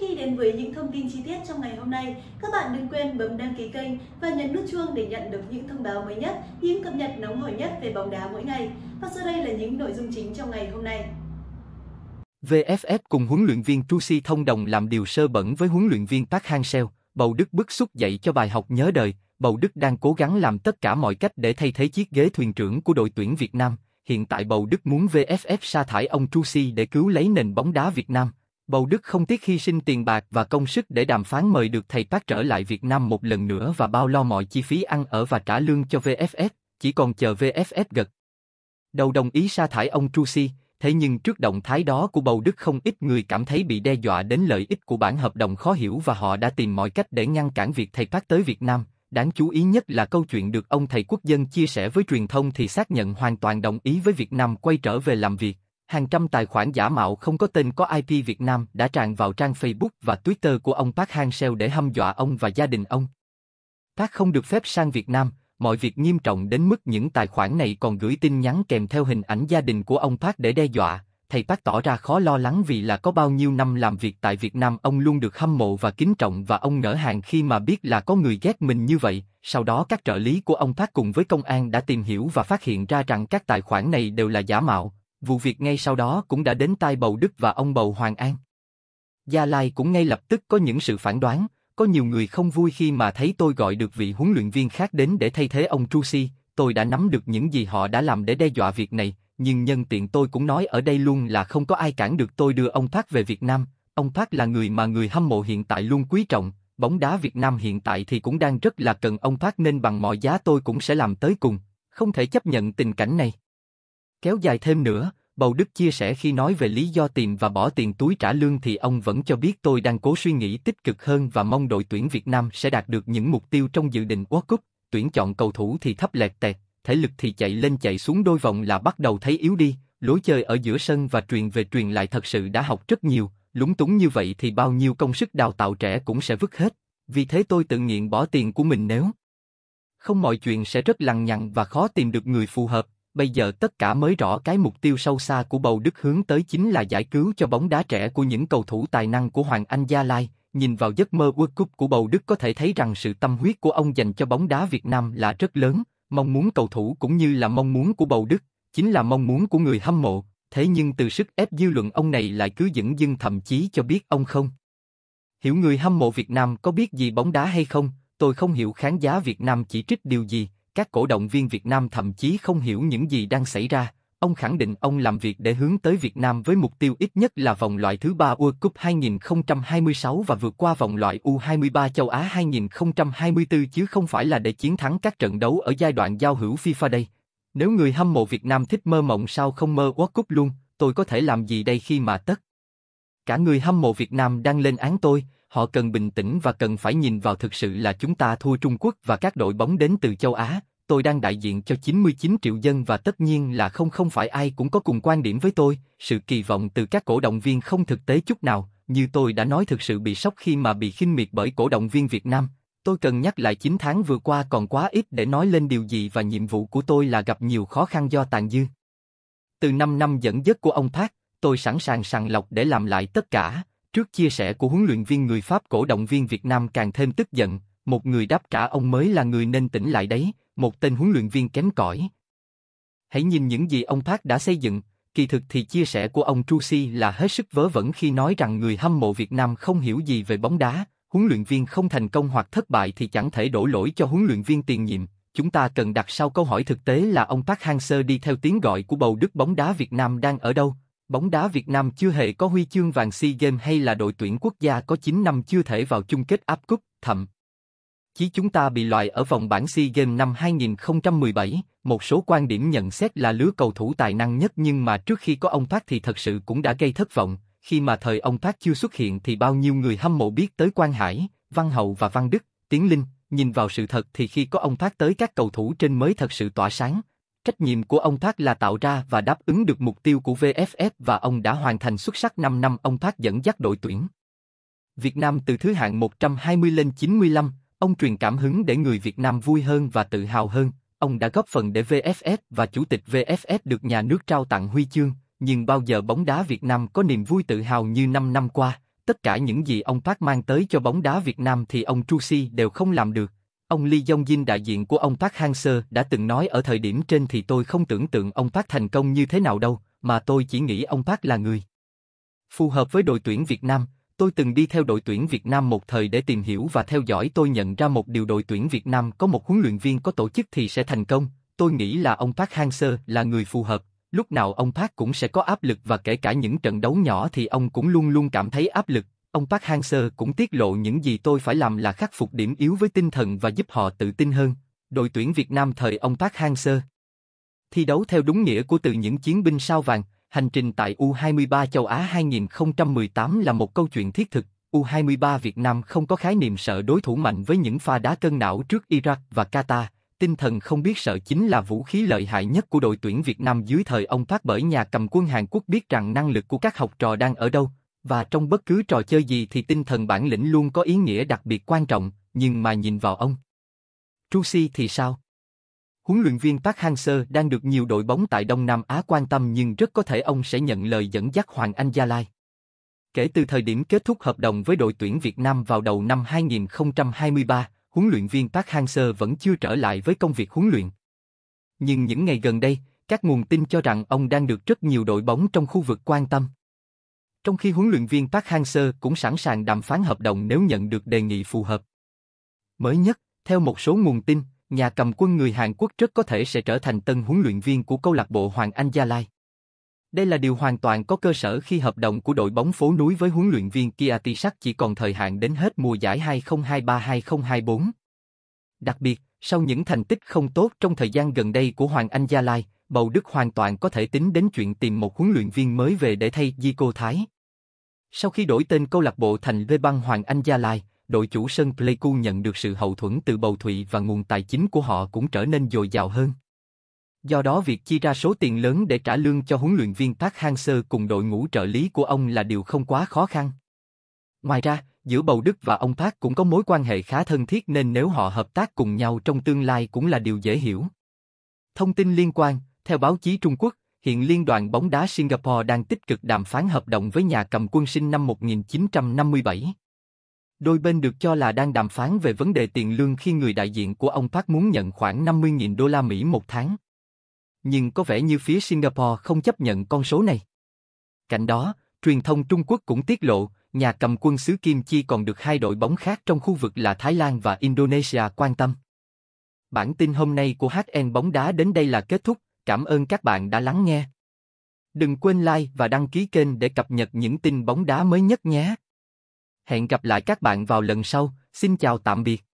Trước khi đến với những thông tin chi tiết trong ngày hôm nay, các bạn đừng quên bấm đăng ký kênh và nhấn nút chuông để nhận được những thông báo mới nhất, những cập nhật nóng hổi nhất về bóng đá mỗi ngày. Và sau đây là những nội dung chính trong ngày hôm nay. VFF cùng huấn luyện viên Trusi thông đồng làm điều sơ bẩn với huấn luyện viên Park Hang-seo, Bầu Đức bức xúc dạy cho bài học nhớ đời, Bầu Đức đang cố gắng làm tất cả mọi cách để thay thế chiếc ghế thuyền trưởng của đội tuyển Việt Nam. Hiện tại Bầu Đức muốn VFF sa thải ông Trusi để cứu lấy nền bóng đá Việt Nam. Bầu Đức không tiếc hy sinh tiền bạc và công sức để đàm phán mời được thầy Park trở lại Việt Nam một lần nữa và bao lo mọi chi phí ăn ở và trả lương cho VFF, chỉ còn chờ VFF gật. Đầu đồng ý sa thải ông Trusi, thế nhưng trước động thái đó của Bầu Đức không ít người cảm thấy bị đe dọa đến lợi ích của bản hợp đồng khó hiểu và họ đã tìm mọi cách để ngăn cản việc thầy Park tới Việt Nam. Đáng chú ý nhất là câu chuyện được ông thầy quốc dân chia sẻ với truyền thông thì xác nhận hoàn toàn đồng ý với Việt Nam quay trở về làm việc hàng trăm tài khoản giả mạo không có tên có IP Việt Nam đã tràn vào trang Facebook và Twitter của ông Park Hang-seo để hâm dọa ông và gia đình ông. Park không được phép sang Việt Nam, mọi việc nghiêm trọng đến mức những tài khoản này còn gửi tin nhắn kèm theo hình ảnh gia đình của ông Park để đe dọa. Thầy Park tỏ ra khó lo lắng vì là có bao nhiêu năm làm việc tại Việt Nam ông luôn được hâm mộ và kính trọng và ông ngỡ hàng khi mà biết là có người ghét mình như vậy. Sau đó các trợ lý của ông Park cùng với công an đã tìm hiểu và phát hiện ra rằng các tài khoản này đều là giả mạo, Vụ việc ngay sau đó cũng đã đến tai Bầu Đức và ông Bầu Hoàng An. Gia Lai cũng ngay lập tức có những sự phản đoán, có nhiều người không vui khi mà thấy tôi gọi được vị huấn luyện viên khác đến để thay thế ông Trusi, tôi đã nắm được những gì họ đã làm để đe dọa việc này, nhưng nhân tiện tôi cũng nói ở đây luôn là không có ai cản được tôi đưa ông Park về Việt Nam, ông Park là người mà người hâm mộ hiện tại luôn quý trọng, bóng đá Việt Nam hiện tại thì cũng đang rất là cần ông Park nên bằng mọi giá tôi cũng sẽ làm tới cùng, không thể chấp nhận tình cảnh này. Kéo dài thêm nữa, Bầu Đức chia sẻ khi nói về lý do tìm và bỏ tiền túi trả lương thì ông vẫn cho biết tôi đang cố suy nghĩ tích cực hơn và mong đội tuyển Việt Nam sẽ đạt được những mục tiêu trong dự định World Cup, tuyển chọn cầu thủ thì thấp lẹt tẹt, thể lực thì chạy lên chạy xuống đôi vòng là bắt đầu thấy yếu đi, lối chơi ở giữa sân và truyền về truyền lại thật sự đã học rất nhiều, lúng túng như vậy thì bao nhiêu công sức đào tạo trẻ cũng sẽ vứt hết, vì thế tôi tự nguyện bỏ tiền của mình nếu không mọi chuyện sẽ rất lằng nhằng và khó tìm được người phù hợp, bây giờ tất cả mới rõ cái mục tiêu sâu xa của bầu đức hướng tới chính là giải cứu cho bóng đá trẻ của những cầu thủ tài năng của Hoàng Anh Gia Lai. Nhìn vào giấc mơ World Cup của bầu Đức có thể thấy rằng sự tâm huyết của ông dành cho bóng đá Việt Nam là rất lớn, mong muốn cầu thủ cũng như là mong muốn của bầu Đức, chính là mong muốn của người hâm mộ, thế nhưng từ sức ép dư luận ông này lại cứ dững dưng thậm chí cho biết ông không. Hiểu người hâm mộ Việt Nam có biết gì bóng đá hay không, tôi không hiểu khán giả Việt Nam chỉ trích điều gì, các cổ động viên Việt Nam thậm chí không hiểu những gì đang xảy ra. Ông khẳng định ông làm việc để hướng tới Việt Nam với mục tiêu ít nhất là vòng loại thứ ba World Cup 2026 và vượt qua vòng loại U23 châu Á 2024 chứ không phải là để chiến thắng các trận đấu ở giai đoạn giao hữu FIFA đây. Nếu người hâm mộ Việt Nam thích mơ mộng sao không mơ World Cup luôn, tôi có thể làm gì đây khi mà tất. Cả người hâm mộ Việt Nam đang lên án tôi, họ cần bình tĩnh và cần phải nhìn vào thực sự là chúng ta thua Trung Quốc và các đội bóng đến từ châu Á, tôi đang đại diện cho 99 triệu dân và tất nhiên là không không phải ai cũng có cùng quan điểm với tôi, sự kỳ vọng từ các cổ động viên không thực tế chút nào, như tôi đã nói thực sự bị sốc khi mà bị khinh miệt bởi cổ động viên Việt Nam. Tôi cần nhắc lại 9 tháng vừa qua còn quá ít để nói lên điều gì và nhiệm vụ của tôi là gặp nhiều khó khăn do tàn dư. Từ 5 năm dẫn dắt của ông Park, tôi sẵn sàng sàng lọc để làm lại tất cả, Trước chia sẻ của huấn luyện viên người Pháp cổ động viên Việt Nam càng thêm tức giận, một người đáp trả ông mới là người nên tỉnh lại đấy, một tên huấn luyện viên kém cỏi. Hãy nhìn những gì ông Park đã xây dựng, kỳ thực thì chia sẻ của ông Trusi là hết sức vớ vẩn khi nói rằng người hâm mộ Việt Nam không hiểu gì về bóng đá, huấn luyện viên không thành công hoặc thất bại thì chẳng thể đổ lỗi cho huấn luyện viên tiền nhiệm. Chúng ta cần đặt sau câu hỏi thực tế là ông Park Hang-seo đi theo tiếng gọi của bầu đức bóng đá Việt Nam đang ở đâu, bóng đá Việt Nam chưa hề có huy chương vàng SEA Games hay là đội tuyển quốc gia có 9 năm chưa thể vào chung kết áp cúp, thậm chí chúng ta bị loại ở vòng bảng SEA Games năm 2017, một số quan điểm nhận xét là lứa cầu thủ tài năng nhất nhưng mà trước khi có ông Thác thì thật sự cũng đã gây thất vọng, khi mà thời ông Thác chưa xuất hiện thì bao nhiêu người hâm mộ biết tới Quang Hải, Văn Hậu và Văn Đức, Tiến Linh, nhìn vào sự thật thì khi có ông Thác tới các cầu thủ trên mới thật sự tỏa sáng, Trách nhiệm của ông Thác là tạo ra và đáp ứng được mục tiêu của VFF và ông đã hoàn thành xuất sắc 5 năm ông Thác dẫn dắt đội tuyển. Việt Nam từ thứ hạng 120 lên 95, ông truyền cảm hứng để người Việt Nam vui hơn và tự hào hơn. Ông đã góp phần để VFF và chủ tịch VFF được nhà nước trao tặng huy chương, nhưng bao giờ bóng đá Việt Nam có niềm vui tự hào như 5 năm qua, tất cả những gì ông Park mang tới cho bóng đá Việt Nam thì ông Chu Si đều không làm được, Ông Lee Dong Jin đại diện của ông Park Hang Seo đã từng nói ở thời điểm trên thì tôi không tưởng tượng ông Park thành công như thế nào đâu, mà tôi chỉ nghĩ ông Park là người. Phù hợp với đội tuyển Việt Nam, tôi từng đi theo đội tuyển Việt Nam một thời để tìm hiểu và theo dõi tôi nhận ra một điều đội tuyển Việt Nam có một huấn luyện viên có tổ chức thì sẽ thành công, tôi nghĩ là ông Park Hang-seo là người phù hợp, lúc nào ông Park cũng sẽ có áp lực và kể cả những trận đấu nhỏ thì ông cũng luôn luôn cảm thấy áp lực, Ông Park Hang-seo cũng tiết lộ những gì tôi phải làm là khắc phục điểm yếu với tinh thần và giúp họ tự tin hơn. Đội tuyển Việt Nam thời ông Park Hang-seo thi đấu theo đúng nghĩa của từ những chiến binh sao vàng. Hành trình tại U23 châu Á 2018 là một câu chuyện thiết thực. U23 Việt Nam không có khái niệm sợ đối thủ mạnh với những pha đá cân não trước Iraq và Qatar. Tinh thần không biết sợ chính là vũ khí lợi hại nhất của đội tuyển Việt Nam dưới thời ông Park bởi nhà cầm quân Hàn Quốc biết rằng năng lực của các học trò đang ở đâu, và trong bất cứ trò chơi gì thì tinh thần bản lĩnh luôn có ý nghĩa đặc biệt quan trọng, nhưng mà nhìn vào ông. Trusi thì sao? Huấn luyện viên Park Hang-seo đang được nhiều đội bóng tại Đông Nam Á quan tâm nhưng rất có thể ông sẽ nhận lời dẫn dắt Hoàng Anh Gia Lai. Kể từ thời điểm kết thúc hợp đồng với đội tuyển Việt Nam vào đầu năm 2023, huấn luyện viên Park Hang-seo vẫn chưa trở lại với công việc huấn luyện. Nhưng những ngày gần đây, các nguồn tin cho rằng ông đang được rất nhiều đội bóng trong khu vực quan tâm trong khi huấn luyện viên Park Hang-seo cũng sẵn sàng đàm phán hợp đồng nếu nhận được đề nghị phù hợp. Mới nhất, theo một số nguồn tin, nhà cầm quân người Hàn Quốc rất có thể sẽ trở thành tân huấn luyện viên của câu lạc bộ Hoàng Anh Gia Lai. Đây là điều hoàn toàn có cơ sở khi hợp đồng của đội bóng phố núi với huấn luyện viên Kia Tisak chỉ còn thời hạn đến hết mùa giải 2023-2024. Đặc biệt, sau những thành tích không tốt trong thời gian gần đây của Hoàng Anh Gia Lai, Bầu Đức hoàn toàn có thể tính đến chuyện tìm một huấn luyện viên mới về để thay Di Cô Thái. Sau khi đổi tên câu lạc bộ thành Rê Băng Hoàng Anh Gia Lai, đội chủ sân Pleiku nhận được sự hậu thuẫn từ bầu thụy và nguồn tài chính của họ cũng trở nên dồi dào hơn. Do đó việc chi ra số tiền lớn để trả lương cho huấn luyện viên Park Hang-seo cùng đội ngũ trợ lý của ông là điều không quá khó khăn. Ngoài ra, giữa Bầu Đức và ông Park cũng có mối quan hệ khá thân thiết nên nếu họ hợp tác cùng nhau trong tương lai cũng là điều dễ hiểu. Thông tin liên quan, theo báo chí Trung Quốc, hiện Liên đoàn bóng đá Singapore đang tích cực đàm phán hợp đồng với nhà cầm quân sinh năm 1957. Đôi bên được cho là đang đàm phán về vấn đề tiền lương khi người đại diện của ông Park muốn nhận khoảng 50.000 đô la Mỹ một tháng. Nhưng có vẻ như phía Singapore không chấp nhận con số này. Cạnh đó, truyền thông Trung Quốc cũng tiết lộ, nhà cầm quân xứ Kim Chi còn được hai đội bóng khác trong khu vực là Thái Lan và Indonesia quan tâm. Bản tin hôm nay của HN bóng đá đến đây là kết thúc Cảm ơn các bạn đã lắng nghe. Đừng quên like và đăng ký kênh để cập nhật những tin bóng đá mới nhất nhé. Hẹn gặp lại các bạn vào lần sau. Xin chào tạm biệt.